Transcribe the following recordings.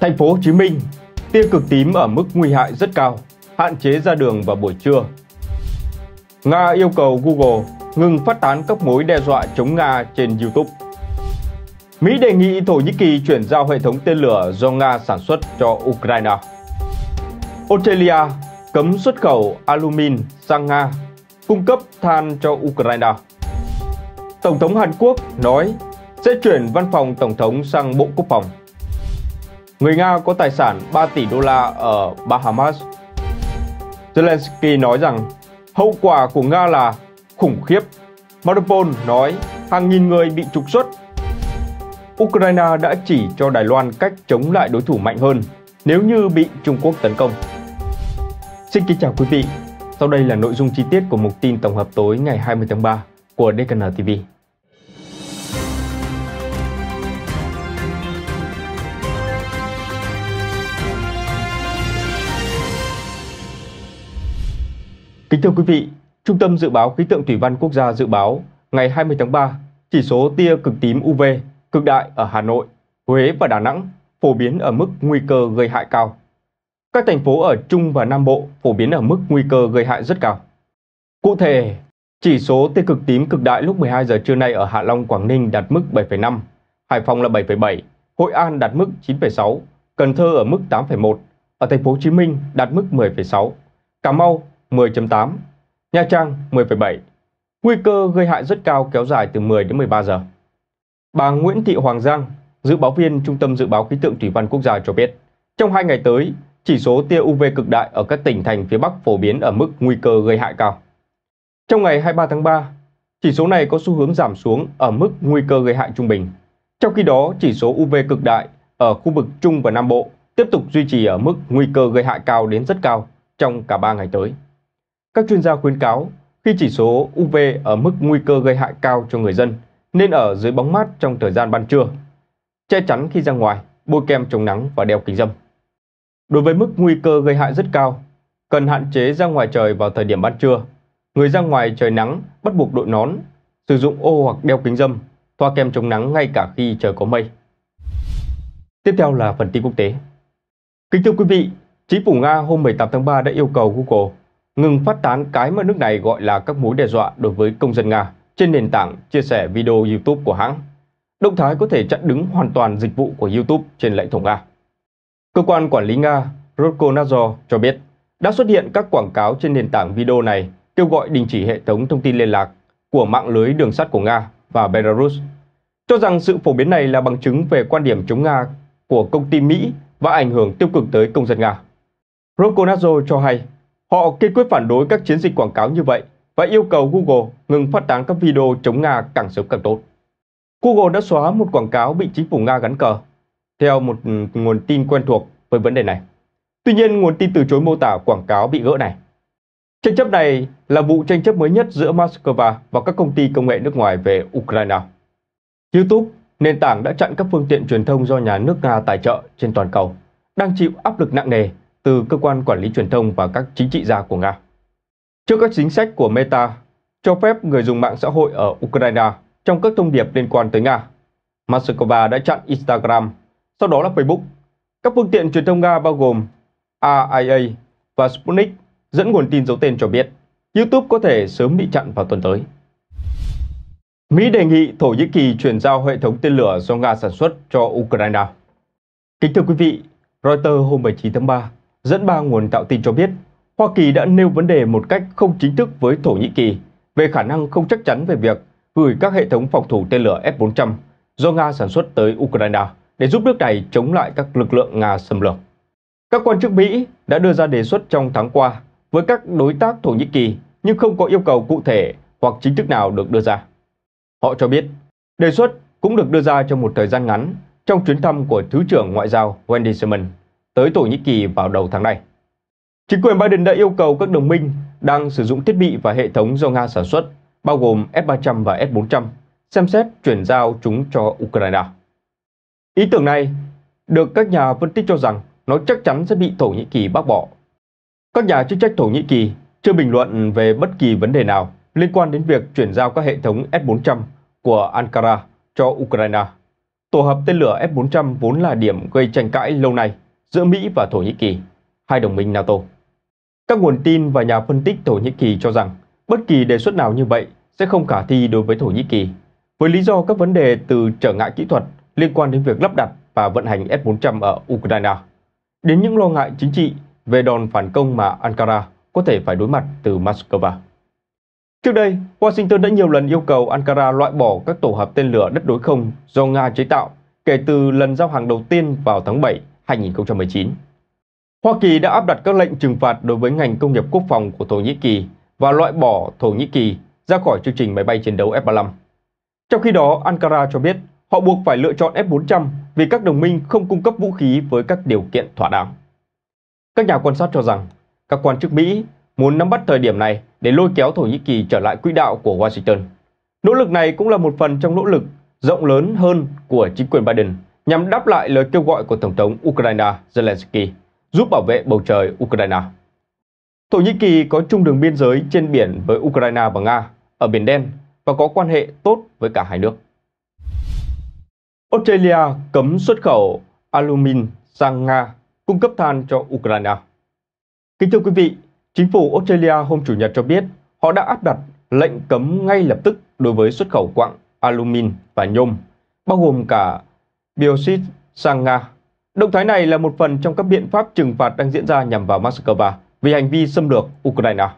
Thành phố Hồ Chí Minh, tia cực tím ở mức nguy hại rất cao, hạn chế ra đường vào buổi trưa. Nga yêu cầu Google ngừng phát tán các mối đe dọa chống Nga trên YouTube. Mỹ đề nghị Thổ Nhĩ Kỳ chuyển giao hệ thống tên lửa do Nga sản xuất cho Ukraine. Australia cấm xuất khẩu alumin sang Nga, cung cấp than cho Ukraine. Tổng thống Hàn Quốc nói sẽ chuyển văn phòng Tổng thống sang Bộ Quốc phòng. Người Nga có tài sản 3 tỷ đô la ở Bahamas. Zelensky nói rằng hậu quả của Nga là khủng khiếp. Mariupol nói hàng nghìn người bị trục xuất. Ukraine đã chỉ cho Đài Loan cách chống lại đối thủ mạnh hơn nếu như bị Trung Quốc tấn công. Xin kính chào quý vị. Sau đây là nội dung chi tiết của mục tin tổng hợp tối ngày 20 tháng 3 của DKN TV. Kính thưa quý vị, Trung tâm Dự báo Khí tượng Thủy văn Quốc gia dự báo ngày 20 tháng 3, chỉ số tia cực tím UV cực đại ở Hà Nội, Huế và Đà Nẵng phổ biến ở mức nguy cơ gây hại cao. Các thành phố ở Trung và Nam Bộ phổ biến ở mức nguy cơ gây hại rất cao. Cụ thể, chỉ số tia cực tím cực đại lúc 12 giờ trưa nay ở Hạ Long, Quảng Ninh đạt mức 7,5, Hải Phòng là 7,7, Hội An đạt mức 9,6, Cần Thơ ở mức 8,1, ở thành phố Hồ Chí Minh đạt mức 10,6, Cà Mau 10.8, Nha Trang 10.7. Nguy cơ gây hại rất cao kéo dài từ 10 đến 13 giờ. Bà Nguyễn Thị Hoàng Giang, dự báo viên Trung tâm Dự báo Khí tượng Thủy văn Quốc gia cho biết, trong hai ngày tới, chỉ số tia UV cực đại ở các tỉnh thành phía Bắc phổ biến ở mức nguy cơ gây hại cao. Trong ngày 23 tháng 3, chỉ số này có xu hướng giảm xuống ở mức nguy cơ gây hại trung bình. Trong khi đó, chỉ số UV cực đại ở khu vực Trung và Nam Bộ tiếp tục duy trì ở mức nguy cơ gây hại cao đến rất cao trong cả 3 ngày tới. Các chuyên gia khuyến cáo khi chỉ số UV ở mức nguy cơ gây hại cao cho người dân nên ở dưới bóng mát trong thời gian ban trưa, che chắn khi ra ngoài, bôi kem chống nắng và đeo kính râm. Đối với mức nguy cơ gây hại rất cao, cần hạn chế ra ngoài trời vào thời điểm ban trưa. Người ra ngoài trời nắng bắt buộc đội nón, sử dụng ô hoặc đeo kính râm, thoa kem chống nắng ngay cả khi trời có mây. Tiếp theo là phần tin quốc tế. Kính thưa quý vị, Chính phủ Nga hôm 18 tháng 3 đã yêu cầu Google ngừng phát tán cái mà nước này gọi là các mối đe dọa đối với công dân Nga trên nền tảng chia sẻ video YouTube của hãng. Động thái có thể chặn đứng hoàn toàn dịch vụ của YouTube trên lãnh thổ Nga. Cơ quan quản lý Nga Roskomnadzor cho biết đã xuất hiện các quảng cáo trên nền tảng video này kêu gọi đình chỉ hệ thống thông tin liên lạc của mạng lưới đường sắt của Nga và Belarus, cho rằng sự phổ biến này là bằng chứng về quan điểm chống Nga của công ty Mỹ và ảnh hưởng tiêu cực tới công dân Nga. Roskomnadzor cho hay Họ kiên quyết phản đối các chiến dịch quảng cáo như vậy và yêu cầu Google ngừng phát tán các video chống Nga càng sớm càng tốt. Google đã xóa một quảng cáo bị chính phủ Nga gắn cờ, theo một ừ, nguồn tin quen thuộc với vấn đề này. Tuy nhiên, nguồn tin từ chối mô tả quảng cáo bị gỡ này. Tranh chấp này là vụ tranh chấp mới nhất giữa Moscow và các công ty công nghệ nước ngoài về Ukraine. YouTube, nền tảng đã chặn các phương tiện truyền thông do nhà nước Nga tài trợ trên toàn cầu, đang chịu áp lực nặng nề từ cơ quan quản lý truyền thông và các chính trị gia của Nga. Trước các chính sách của Meta cho phép người dùng mạng xã hội ở Ukraine trong các thông điệp liên quan tới Nga, Moscow đã chặn Instagram, sau đó là Facebook. Các phương tiện truyền thông Nga bao gồm RIA và Sputnik dẫn nguồn tin giấu tên cho biết YouTube có thể sớm bị chặn vào tuần tới. Mỹ đề nghị Thổ Nhĩ Kỳ chuyển giao hệ thống tên lửa do Nga sản xuất cho Ukraine. Kính thưa quý vị, Reuters hôm 19 tháng 3 Dẫn ba nguồn tạo tin cho biết, Hoa Kỳ đã nêu vấn đề một cách không chính thức với Thổ Nhĩ Kỳ về khả năng không chắc chắn về việc gửi các hệ thống phòng thủ tên lửa F-400 do Nga sản xuất tới Ukraine để giúp nước này chống lại các lực lượng Nga xâm lược. Các quan chức Mỹ đã đưa ra đề xuất trong tháng qua với các đối tác Thổ Nhĩ Kỳ nhưng không có yêu cầu cụ thể hoặc chính thức nào được đưa ra. Họ cho biết, đề xuất cũng được đưa ra trong một thời gian ngắn trong chuyến thăm của Thứ trưởng Ngoại giao Wendy Sherman tới Thổ Nhĩ Kỳ vào đầu tháng này. Chính quyền Biden đã yêu cầu các đồng minh đang sử dụng thiết bị và hệ thống do Nga sản xuất, bao gồm F-300 và F-400, xem xét chuyển giao chúng cho Ukraine. Ý tưởng này được các nhà phân tích cho rằng nó chắc chắn sẽ bị Thổ Nhĩ Kỳ bác bỏ. Các nhà chức trách Thổ Nhĩ Kỳ chưa bình luận về bất kỳ vấn đề nào liên quan đến việc chuyển giao các hệ thống S-400 của Ankara cho Ukraine. Tổ hợp tên lửa F-400 vốn là điểm gây tranh cãi lâu nay giữa Mỹ và Thổ Nhĩ Kỳ, hai đồng minh NATO. Các nguồn tin và nhà phân tích Thổ Nhĩ Kỳ cho rằng bất kỳ đề xuất nào như vậy sẽ không khả thi đối với Thổ Nhĩ Kỳ, với lý do các vấn đề từ trở ngại kỹ thuật liên quan đến việc lắp đặt và vận hành S-400 ở Ukraine, đến những lo ngại chính trị về đòn phản công mà Ankara có thể phải đối mặt từ Moscow. Trước đây, Washington đã nhiều lần yêu cầu Ankara loại bỏ các tổ hợp tên lửa đất đối không do Nga chế tạo kể từ lần giao hàng đầu tiên vào tháng 7 2019. Hoa Kỳ đã áp đặt các lệnh trừng phạt đối với ngành công nghiệp quốc phòng của Thổ Nhĩ Kỳ và loại bỏ Thổ Nhĩ Kỳ ra khỏi chương trình máy bay chiến đấu F-35. Trong khi đó, Ankara cho biết họ buộc phải lựa chọn F-400 vì các đồng minh không cung cấp vũ khí với các điều kiện thỏa đáng. Các nhà quan sát cho rằng các quan chức Mỹ muốn nắm bắt thời điểm này để lôi kéo Thổ Nhĩ Kỳ trở lại quỹ đạo của Washington. Nỗ lực này cũng là một phần trong nỗ lực rộng lớn hơn của chính quyền Biden nhằm đáp lại lời kêu gọi của Tổng thống Ukraine Zelensky giúp bảo vệ bầu trời Ukraine. Thổ Nhĩ Kỳ có chung đường biên giới trên biển với Ukraine và Nga ở Biển Đen và có quan hệ tốt với cả hai nước. Australia cấm xuất khẩu alumin sang Nga cung cấp than cho Ukraine. Kính thưa quý vị, chính phủ Australia hôm Chủ nhật cho biết họ đã áp đặt lệnh cấm ngay lập tức đối với xuất khẩu quặng alumin và nhôm, bao gồm cả Biosit sang Nga. Động thái này là một phần trong các biện pháp trừng phạt đang diễn ra nhằm vào Moscow vì hành vi xâm lược Ukraine.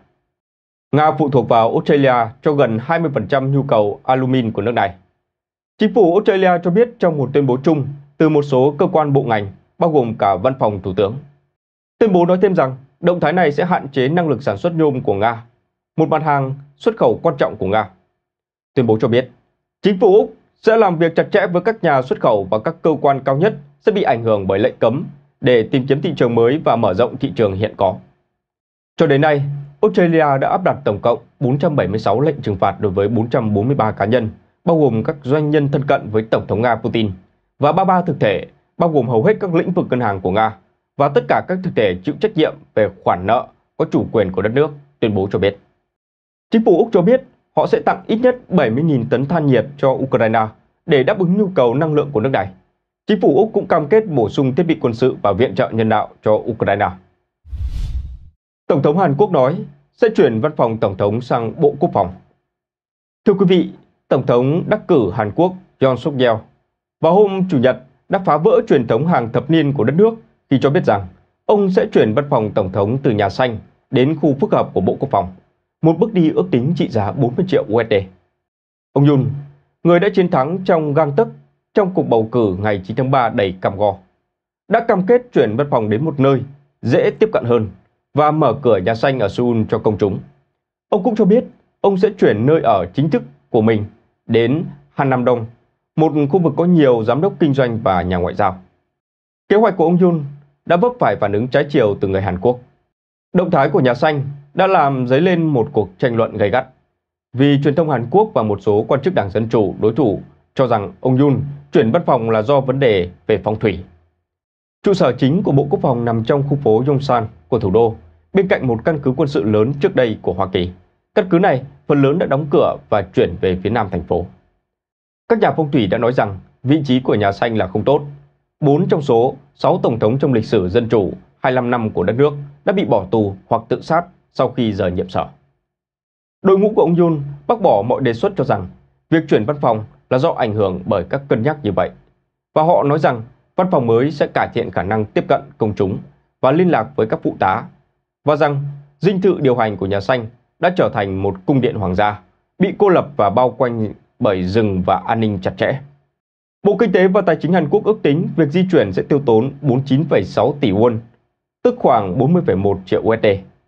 Nga phụ thuộc vào Australia cho gần 20% nhu cầu alumin của nước này. Chính phủ Australia cho biết trong một tuyên bố chung từ một số cơ quan bộ ngành, bao gồm cả văn phòng thủ tướng. Tuyên bố nói thêm rằng động thái này sẽ hạn chế năng lực sản xuất nhôm của Nga, một mặt hàng xuất khẩu quan trọng của Nga. Tuyên bố cho biết, chính phủ Úc sẽ làm việc chặt chẽ với các nhà xuất khẩu và các cơ quan cao nhất sẽ bị ảnh hưởng bởi lệnh cấm để tìm kiếm thị trường mới và mở rộng thị trường hiện có. Cho đến nay, Australia đã áp đặt tổng cộng 476 lệnh trừng phạt đối với 443 cá nhân, bao gồm các doanh nhân thân cận với Tổng thống Nga Putin, và 33 thực thể, bao gồm hầu hết các lĩnh vực ngân hàng của Nga, và tất cả các thực thể chịu trách nhiệm về khoản nợ có chủ quyền của đất nước, tuyên bố cho biết. Chính phủ Úc cho biết họ sẽ tặng ít nhất 70.000 tấn than nhiệt cho Ukraine để đáp ứng nhu cầu năng lượng của nước này. Chính phủ Úc cũng cam kết bổ sung thiết bị quân sự và viện trợ nhân đạo cho Ukraine. Tổng thống Hàn Quốc nói sẽ chuyển văn phòng Tổng thống sang Bộ Quốc phòng. Thưa quý vị, Tổng thống đắc cử Hàn Quốc Yoon suk yeol vào hôm Chủ nhật đã phá vỡ truyền thống hàng thập niên của đất nước khi cho biết rằng ông sẽ chuyển văn phòng Tổng thống từ Nhà Xanh đến khu phức hợp của Bộ Quốc phòng một bước đi ước tính trị giá 40 triệu USD. Ông Yun, người đã chiến thắng trong gang tấc trong cuộc bầu cử ngày 9 tháng 3 đầy cam go, đã cam kết chuyển văn phòng đến một nơi dễ tiếp cận hơn và mở cửa nhà xanh ở Seoul cho công chúng. Ông cũng cho biết ông sẽ chuyển nơi ở chính thức của mình đến Hanam Dong, một khu vực có nhiều giám đốc kinh doanh và nhà ngoại giao. Kế hoạch của ông Yun đã vấp phải phản ứng trái chiều từ người Hàn Quốc. Động thái của Nhà Xanh đã làm dấy lên một cuộc tranh luận gay gắt. Vì truyền thông Hàn Quốc và một số quan chức đảng Dân Chủ đối thủ cho rằng ông Yun chuyển văn phòng là do vấn đề về phong thủy. Trụ sở chính của Bộ Quốc phòng nằm trong khu phố Yongsan của thủ đô, bên cạnh một căn cứ quân sự lớn trước đây của Hoa Kỳ. Căn cứ này phần lớn đã đóng cửa và chuyển về phía nam thành phố. Các nhà phong thủy đã nói rằng vị trí của nhà xanh là không tốt. Bốn trong số sáu tổng thống trong lịch sử dân chủ 25 năm của đất nước đã bị bỏ tù hoặc tự sát sau khi rời nhiệm sở. Đội ngũ của ông Yun bác bỏ mọi đề xuất cho rằng việc chuyển văn phòng là do ảnh hưởng bởi các cân nhắc như vậy. Và họ nói rằng văn phòng mới sẽ cải thiện khả năng tiếp cận công chúng và liên lạc với các phụ tá và rằng dinh thự điều hành của nhà xanh đã trở thành một cung điện hoàng gia bị cô lập và bao quanh bởi rừng và an ninh chặt chẽ. Bộ Kinh tế và Tài chính Hàn Quốc ước tính việc di chuyển sẽ tiêu tốn 49,6 tỷ won, tức khoảng 40,1 triệu USD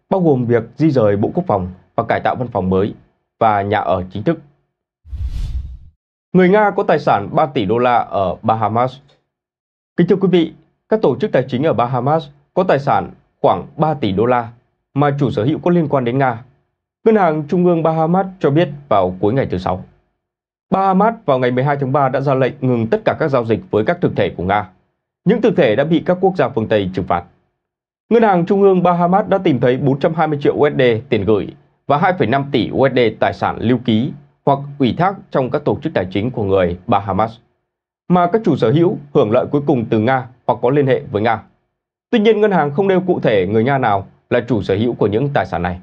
bao gồm việc di rời Bộ Quốc phòng và cải tạo văn phòng mới và nhà ở chính thức. Người Nga có tài sản 3 tỷ đô la ở Bahamas. Kính thưa quý vị, các tổ chức tài chính ở Bahamas có tài sản khoảng 3 tỷ đô la mà chủ sở hữu có liên quan đến Nga. Ngân hàng Trung ương Bahamas cho biết vào cuối ngày thứ Sáu. Bahamas vào ngày 12 tháng 3 đã ra lệnh ngừng tất cả các giao dịch với các thực thể của Nga. Những thực thể đã bị các quốc gia phương Tây trừng phạt. Ngân hàng Trung ương Bahamas đã tìm thấy 420 triệu USD tiền gửi và 2,5 tỷ USD tài sản lưu ký hoặc ủy thác trong các tổ chức tài chính của người Bahamas, mà các chủ sở hữu hưởng lợi cuối cùng từ Nga hoặc có liên hệ với Nga. Tuy nhiên, ngân hàng không nêu cụ thể người Nga nào là chủ sở hữu của những tài sản này.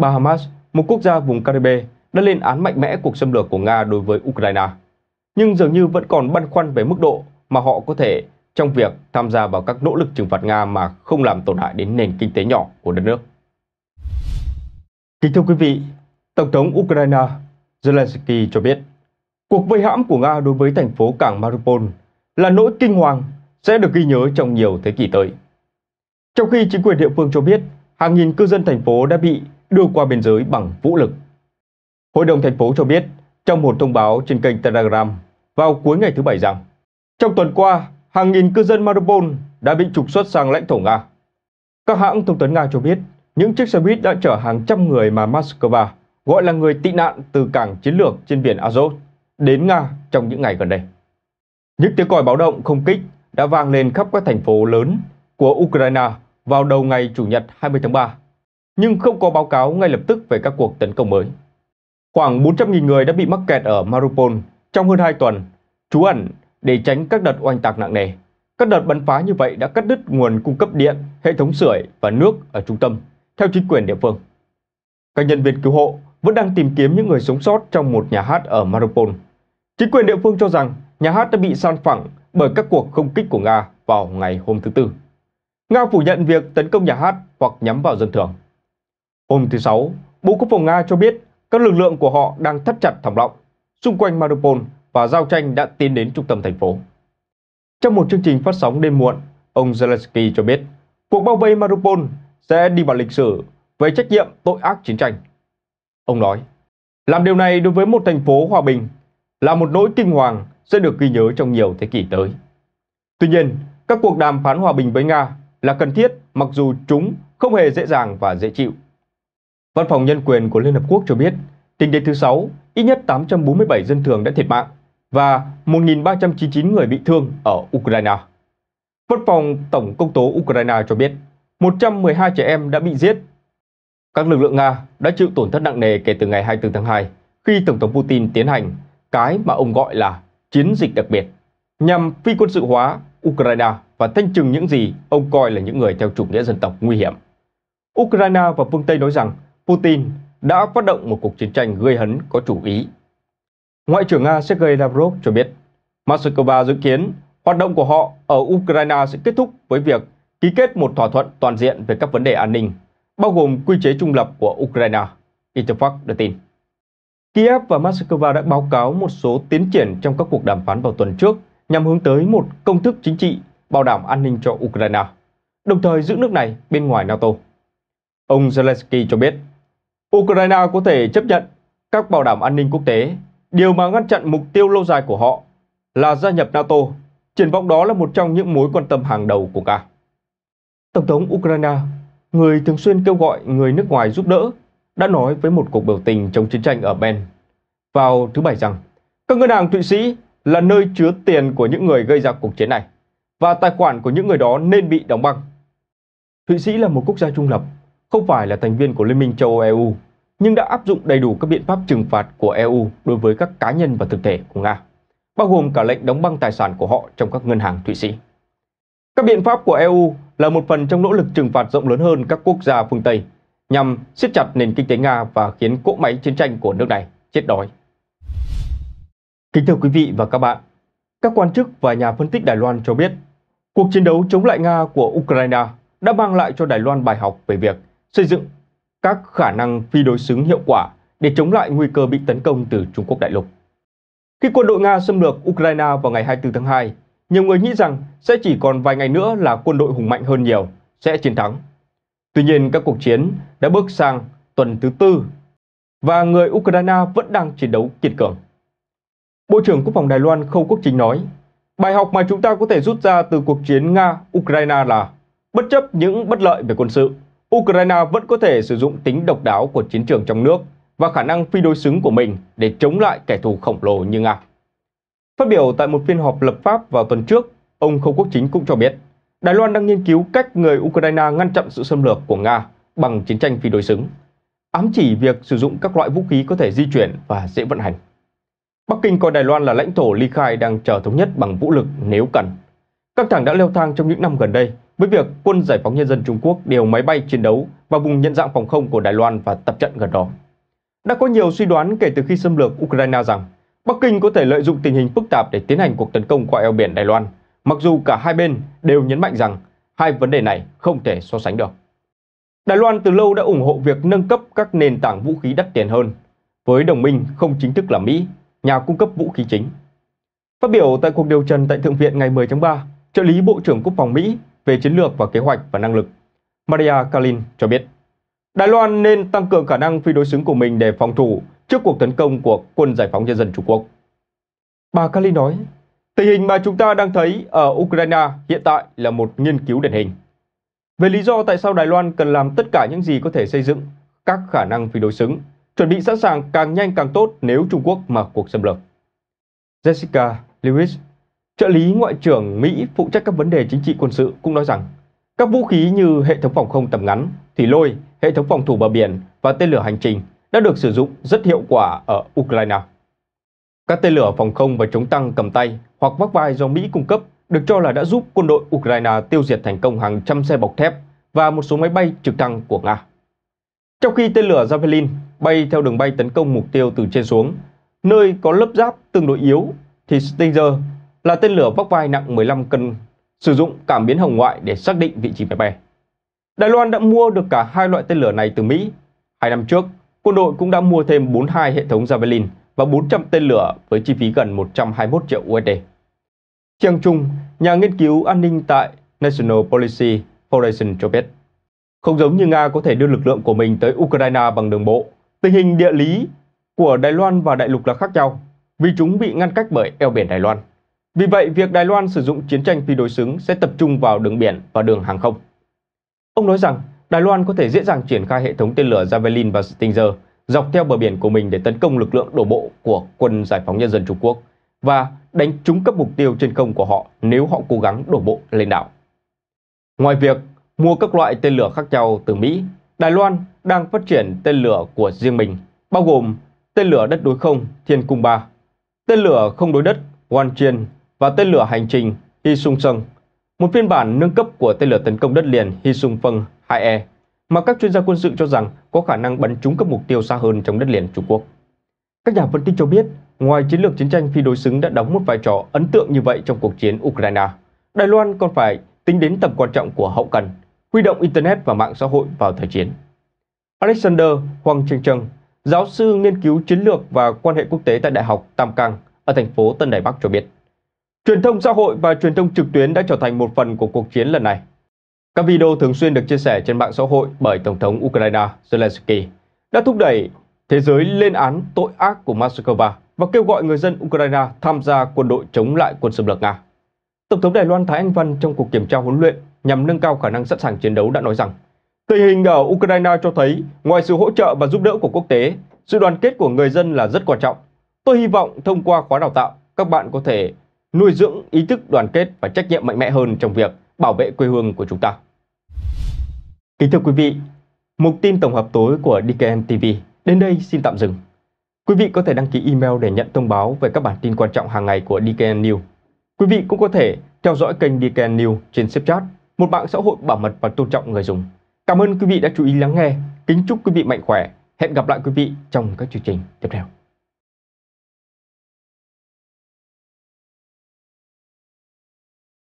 Bahamas, một quốc gia vùng Caribe, đã lên án mạnh mẽ cuộc xâm lược của Nga đối với Ukraine, nhưng dường như vẫn còn băn khoăn về mức độ mà họ có thể trong việc tham gia vào các nỗ lực trừng phạt Nga mà không làm tổn hại đến nền kinh tế nhỏ của đất nước. Kính thưa quý vị, Tổng thống Ukraine Zelensky cho biết cuộc vây hãm của Nga đối với thành phố cảng Mariupol là nỗi kinh hoàng sẽ được ghi nhớ trong nhiều thế kỷ tới. Trong khi chính quyền địa phương cho biết hàng nghìn cư dân thành phố đã bị đưa qua biên giới bằng vũ lực. Hội đồng thành phố cho biết trong một thông báo trên kênh Telegram vào cuối ngày thứ Bảy rằng trong tuần qua, hàng nghìn cư dân Mariupol đã bị trục xuất sang lãnh thổ Nga. Các hãng thông tấn Nga cho biết, những chiếc xe buýt đã chở hàng trăm người mà Moscow gọi là người tị nạn từ cảng chiến lược trên biển Azov đến Nga trong những ngày gần đây. Những tiếng còi báo động không kích đã vang lên khắp các thành phố lớn của Ukraine vào đầu ngày Chủ nhật 20 tháng 3, nhưng không có báo cáo ngay lập tức về các cuộc tấn công mới. Khoảng 400.000 người đã bị mắc kẹt ở Mariupol trong hơn 2 tuần, trú ẩn để tránh các đợt oanh tạc nặng nề, các đợt bắn phá như vậy đã cắt đứt nguồn cung cấp điện, hệ thống sưởi và nước ở trung tâm, theo chính quyền địa phương. Các nhân viên cứu hộ vẫn đang tìm kiếm những người sống sót trong một nhà hát ở Mariupol. Chính quyền địa phương cho rằng nhà hát đã bị san phẳng bởi các cuộc không kích của Nga vào ngày hôm thứ Tư. Nga phủ nhận việc tấn công nhà hát hoặc nhắm vào dân thường. Hôm thứ Sáu, Bộ Quốc phòng Nga cho biết các lực lượng của họ đang thắt chặt thảm lọng xung quanh Mariupol và giao tranh đã tiến đến trung tâm thành phố. Trong một chương trình phát sóng đêm muộn, ông Zelensky cho biết cuộc bao vây Mariupol sẽ đi vào lịch sử về trách nhiệm tội ác chiến tranh. Ông nói, làm điều này đối với một thành phố hòa bình là một nỗi kinh hoàng sẽ được ghi nhớ trong nhiều thế kỷ tới. Tuy nhiên, các cuộc đàm phán hòa bình với Nga là cần thiết mặc dù chúng không hề dễ dàng và dễ chịu. Văn phòng Nhân quyền của Liên Hợp Quốc cho biết, tính đến thứ Sáu, ít nhất 847 dân thường đã thiệt mạng và 1.399 người bị thương ở Ukraine. Văn phòng Tổng công tố Ukraine cho biết 112 trẻ em đã bị giết. Các lực lượng Nga đã chịu tổn thất nặng nề kể từ ngày 24 tháng 2 khi Tổng thống Putin tiến hành cái mà ông gọi là chiến dịch đặc biệt nhằm phi quân sự hóa Ukraine và thanh trừng những gì ông coi là những người theo chủ nghĩa dân tộc nguy hiểm. Ukraine và phương Tây nói rằng Putin đã phát động một cuộc chiến tranh gây hấn có chủ ý Ngoại trưởng Nga Sergei Lavrov cho biết, Moscow dự kiến hoạt động của họ ở Ukraine sẽ kết thúc với việc ký kết một thỏa thuận toàn diện về các vấn đề an ninh, bao gồm quy chế trung lập của Ukraine, Interfax đưa tin. Kiev và Moscow đã báo cáo một số tiến triển trong các cuộc đàm phán vào tuần trước nhằm hướng tới một công thức chính trị bảo đảm an ninh cho Ukraine, đồng thời giữ nước này bên ngoài NATO. Ông Zelensky cho biết, Ukraine có thể chấp nhận các bảo đảm an ninh quốc tế Điều mà ngăn chặn mục tiêu lâu dài của họ là gia nhập NATO. Triển vọng đó là một trong những mối quan tâm hàng đầu của cả Tổng thống Ukraine, người thường xuyên kêu gọi người nước ngoài giúp đỡ, đã nói với một cuộc biểu tình chống chiến tranh ở Ben vào thứ Bảy rằng các ngân hàng Thụy Sĩ là nơi chứa tiền của những người gây ra cuộc chiến này và tài khoản của những người đó nên bị đóng băng. Thụy Sĩ là một quốc gia trung lập, không phải là thành viên của Liên minh châu Âu EU nhưng đã áp dụng đầy đủ các biện pháp trừng phạt của EU đối với các cá nhân và thực thể của Nga, bao gồm cả lệnh đóng băng tài sản của họ trong các ngân hàng Thụy Sĩ. Các biện pháp của EU là một phần trong nỗ lực trừng phạt rộng lớn hơn các quốc gia phương Tây nhằm siết chặt nền kinh tế Nga và khiến cỗ máy chiến tranh của nước này chết đói. Kính thưa quý vị và các bạn, các quan chức và nhà phân tích Đài Loan cho biết, cuộc chiến đấu chống lại Nga của Ukraine đã mang lại cho Đài Loan bài học về việc xây dựng các khả năng phi đối xứng hiệu quả để chống lại nguy cơ bị tấn công từ Trung Quốc đại lục. Khi quân đội Nga xâm lược Ukraine vào ngày 24 tháng 2, nhiều người nghĩ rằng sẽ chỉ còn vài ngày nữa là quân đội hùng mạnh hơn nhiều, sẽ chiến thắng. Tuy nhiên, các cuộc chiến đã bước sang tuần thứ tư và người Ukraine vẫn đang chiến đấu kiệt cường. Bộ trưởng Quốc phòng Đài Loan Khâu Quốc Chính nói, bài học mà chúng ta có thể rút ra từ cuộc chiến Nga-Ukraine là bất chấp những bất lợi về quân sự, Ukraine vẫn có thể sử dụng tính độc đáo của chiến trường trong nước và khả năng phi đối xứng của mình để chống lại kẻ thù khổng lồ như Nga. Phát biểu tại một phiên họp lập pháp vào tuần trước, ông Khâu Quốc Chính cũng cho biết Đài Loan đang nghiên cứu cách người Ukraine ngăn chặn sự xâm lược của Nga bằng chiến tranh phi đối xứng, ám chỉ việc sử dụng các loại vũ khí có thể di chuyển và dễ vận hành. Bắc Kinh coi Đài Loan là lãnh thổ ly khai đang chờ thống nhất bằng vũ lực nếu cần. Căng thẳng đã leo thang trong những năm gần đây với việc quân Giải phóng Nhân dân Trung Quốc điều máy bay chiến đấu vào vùng nhận dạng phòng không của Đài Loan và tập trận gần đó. Đã có nhiều suy đoán kể từ khi xâm lược Ukraine rằng Bắc Kinh có thể lợi dụng tình hình phức tạp để tiến hành cuộc tấn công qua eo biển Đài Loan, mặc dù cả hai bên đều nhấn mạnh rằng hai vấn đề này không thể so sánh được. Đài Loan từ lâu đã ủng hộ việc nâng cấp các nền tảng vũ khí đắt tiền hơn, với đồng minh không chính thức là Mỹ, nhà cung cấp vũ khí chính. Phát biểu tại cuộc điều trần tại Thượng viện ngày 10 tháng 3, trợ lý Bộ trưởng Quốc phòng Mỹ về chiến lược và kế hoạch và năng lực. Maria Kalin cho biết, Đài Loan nên tăng cường khả năng phi đối xứng của mình để phòng thủ trước cuộc tấn công của quân giải phóng nhân dân Trung Quốc. Bà Kalin nói, tình hình mà chúng ta đang thấy ở Ukraine hiện tại là một nghiên cứu điển hình. Về lý do tại sao Đài Loan cần làm tất cả những gì có thể xây dựng các khả năng phi đối xứng, chuẩn bị sẵn sàng càng nhanh càng tốt nếu Trung Quốc mở cuộc xâm lược. Jessica Lewis Trợ lý Ngoại trưởng Mỹ phụ trách các vấn đề chính trị quân sự cũng nói rằng các vũ khí như hệ thống phòng không tầm ngắn, thủy lôi, hệ thống phòng thủ bờ biển và tên lửa hành trình đã được sử dụng rất hiệu quả ở Ukraine. Các tên lửa phòng không và chống tăng cầm tay hoặc vác vai do Mỹ cung cấp được cho là đã giúp quân đội Ukraine tiêu diệt thành công hàng trăm xe bọc thép và một số máy bay trực thăng của Nga. Trong khi tên lửa Javelin bay theo đường bay tấn công mục tiêu từ trên xuống, nơi có lớp giáp tương đối yếu thì Stinger là tên lửa vóc vai nặng 15 cân, sử dụng cảm biến hồng ngoại để xác định vị trí máy bay. Đài Loan đã mua được cả hai loại tên lửa này từ Mỹ. Hai năm trước, quân đội cũng đã mua thêm 42 hệ thống Javelin và 400 tên lửa với chi phí gần 121 triệu USD. Chiang Trung, nhà nghiên cứu an ninh tại National Policy Foundation cho biết, không giống như Nga có thể đưa lực lượng của mình tới Ukraine bằng đường bộ, tình hình địa lý của Đài Loan và đại lục là khác nhau vì chúng bị ngăn cách bởi eo biển Đài Loan. Vì vậy, việc Đài Loan sử dụng chiến tranh phi đối xứng sẽ tập trung vào đường biển và đường hàng không. Ông nói rằng Đài Loan có thể dễ dàng triển khai hệ thống tên lửa Javelin và Stinger dọc theo bờ biển của mình để tấn công lực lượng đổ bộ của quân Giải phóng Nhân dân Trung Quốc và đánh trúng các mục tiêu trên không của họ nếu họ cố gắng đổ bộ lên đảo. Ngoài việc mua các loại tên lửa khác nhau từ Mỹ, Đài Loan đang phát triển tên lửa của riêng mình, bao gồm tên lửa đất đối không Thiên Cung 3, tên lửa không đối đất Wan Chien và tên lửa hành trình Hy Sung Sung, một phiên bản nâng cấp của tên lửa tấn công đất liền Hy Sung Phân 2E mà các chuyên gia quân sự cho rằng có khả năng bắn trúng các mục tiêu xa hơn trong đất liền Trung Quốc. Các nhà phân tích cho biết, ngoài chiến lược chiến tranh phi đối xứng đã đóng một vai trò ấn tượng như vậy trong cuộc chiến Ukraine, Đài Loan còn phải tính đến tầm quan trọng của hậu cần, huy động Internet và mạng xã hội vào thời chiến. Alexander Hoàng Trinh Trân, giáo sư nghiên cứu chiến lược và quan hệ quốc tế tại Đại học Tam Cang ở thành phố Tân Đài Bắc cho biết. Truyền thông xã hội và truyền thông trực tuyến đã trở thành một phần của cuộc chiến lần này. Các video thường xuyên được chia sẻ trên mạng xã hội bởi Tổng thống Ukraine Zelensky đã thúc đẩy thế giới lên án tội ác của Moscow và kêu gọi người dân Ukraine tham gia quân đội chống lại quân xâm lược Nga. Tổng thống Đài Loan Thái Anh Văn trong cuộc kiểm tra huấn luyện nhằm nâng cao khả năng sẵn sàng chiến đấu đã nói rằng tình hình ở Ukraine cho thấy ngoài sự hỗ trợ và giúp đỡ của quốc tế, sự đoàn kết của người dân là rất quan trọng. Tôi hy vọng thông qua khóa đào tạo, các bạn có thể nuôi dưỡng ý thức đoàn kết và trách nhiệm mạnh mẽ hơn trong việc bảo vệ quê hương của chúng ta. Kính thưa quý vị, mục tin tổng hợp tối của DKM TV đến đây xin tạm dừng. Quý vị có thể đăng ký email để nhận thông báo về các bản tin quan trọng hàng ngày của DKN News. Quý vị cũng có thể theo dõi kênh DKN News trên Snapchat, một mạng xã hội bảo mật và tôn trọng người dùng. Cảm ơn quý vị đã chú ý lắng nghe. Kính chúc quý vị mạnh khỏe. Hẹn gặp lại quý vị trong các chương trình tiếp theo.